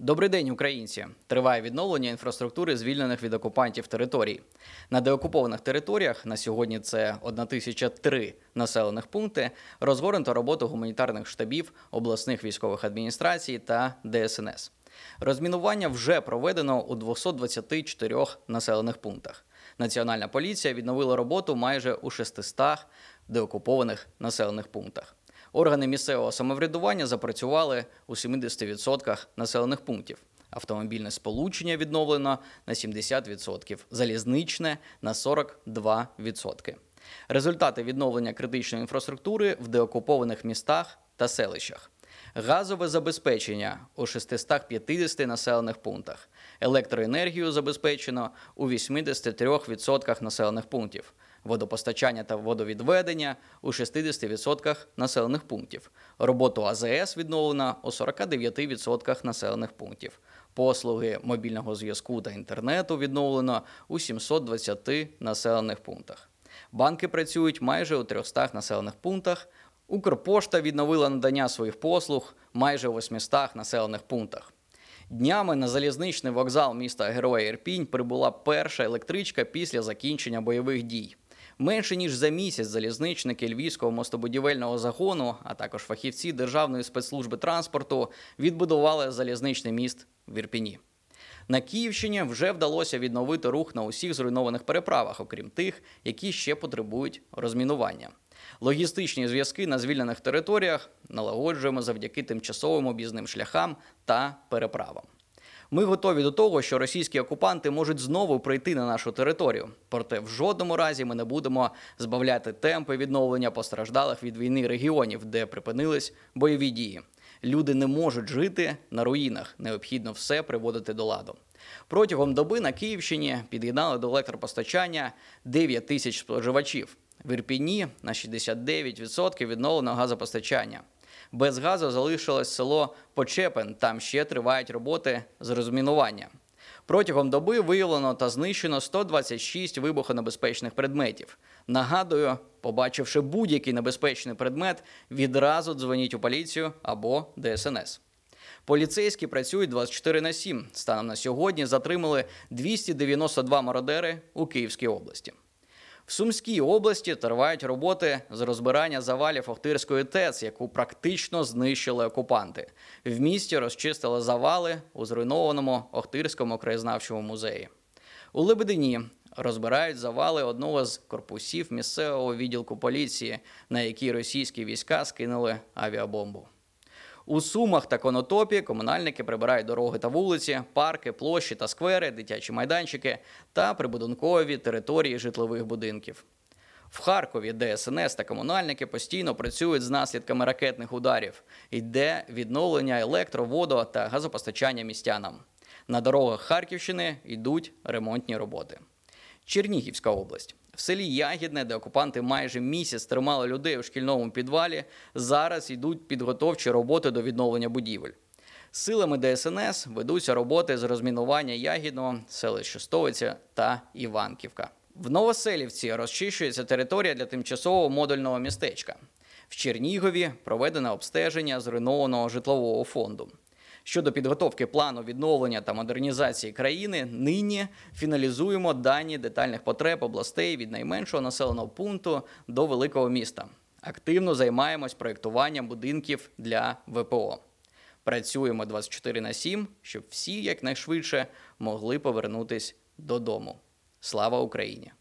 Добрий день, українці! Триває відновлення інфраструктури звільнених від окупантів територій. На деокупованих територіях на сьогодні це 1003 населених пункти. Розгорнуто роботу гуманітарних штабів, обласних військових адміністрацій та ДСНС. Розмінування вже проведено у 224 населених пунктах. Національна поліція відновила роботу майже у 600 деокупованих населених пунктах. Органи місцевого самоврядування запрацювали у 70% населених пунктів. Автомобільне сполучення відновлено на 70%, залізничне на 42%. Результати відновлення критичної інфраструктури в деокупованих містах та селищах. Газове забезпечення у 650 населених пунктах. Електроенергію забезпечено у 83% населених пунктів водопостачання та водовідведення у 60% населених пунктів. Роботу АЗС відновлено у 49% населених пунктів. Послуги мобільного зв'язку та інтернету відновлено у 720 населених пунктах. Банки працюють майже у 300 населених пунктах. Укрпошта відновила надання своїх послуг майже у 800 населених пунктах. Днями на залізничний вокзал міста Героя Ірпінь прибула перша електричка після закінчення бойових дій. Менше ніж за місяць залізничники львівського мостобудівельного загону, а також фахівці Державної спецслужби транспорту відбудували залізничний міст в Ірпіні. На Київщині вже вдалося відновити рух на усіх зруйнованих переправах, окрім тих, які ще потребують розмінування. Логістичні зв'язки на звільнених територіях налагоджуємо завдяки тимчасовим об'їзним шляхам та переправам. Ми готові до того, що російські окупанти можуть знову прийти на нашу територію. Проте в жодному разі ми не будемо збавляти темпи відновлення постраждалих від війни регіонів, де припинились бойові дії. Люди не можуть жити на руїнах. Необхідно все приводити до ладу. Протягом доби на Київщині під'єднали до електропостачання 9 тисяч споживачів. В Ірпіні на 69% відновлено газопостачання. Без газу залишилось село Почепин. Там ще тривають роботи з розмінування. Протягом доби виявлено та знищено 126 вибухонебезпечних предметів. Нагадую, побачивши будь-який небезпечний предмет, відразу дзвоніть у поліцію або ДСНС. Поліцейські працюють 24 на 7. Станом на сьогодні затримали 292 мародери у Київській області. В Сумській області тривають роботи з розбирання завалів Охтирської ТЕЦ, яку практично знищили окупанти. В місті розчистили завали у зруйнованому Охтирському краєзнавчому музеї. У Лебедині розбирають завали одного з корпусів місцевого відділку поліції, на який російські війська скинули авіабомбу. У Сумах та Конотопі комунальники прибирають дороги та вулиці, парки, площі та сквери, дитячі майданчики та прибудинкові території житлових будинків. В Харкові ДСНС та комунальники постійно працюють з наслідками ракетних ударів. Йде відновлення електро, водо та газопостачання містянам. На дорогах Харківщини йдуть ремонтні роботи. Чернігівська область. В селі Ягідне, де окупанти майже місяць тримали людей у шкільному підвалі, зараз йдуть підготовчі роботи до відновлення будівель. Силами ДСНС ведуться роботи з розмінування Ягідного, селища Стовиця та Іванківка. В Новоселівці розчищується територія для тимчасового модульного містечка. В Чернігові проведене обстеження зруйнованого житлового фонду щодо підготовки плану відновлення та модернізації країни, нині фіналізуємо дані детальних потреб областей від найменшого населеного пункту до великого міста. Активно займаємось проєктуванням будинків для ВПО. Працюємо 24 на 7, щоб всі якнайшвидше могли повернутись додому. Слава Україні!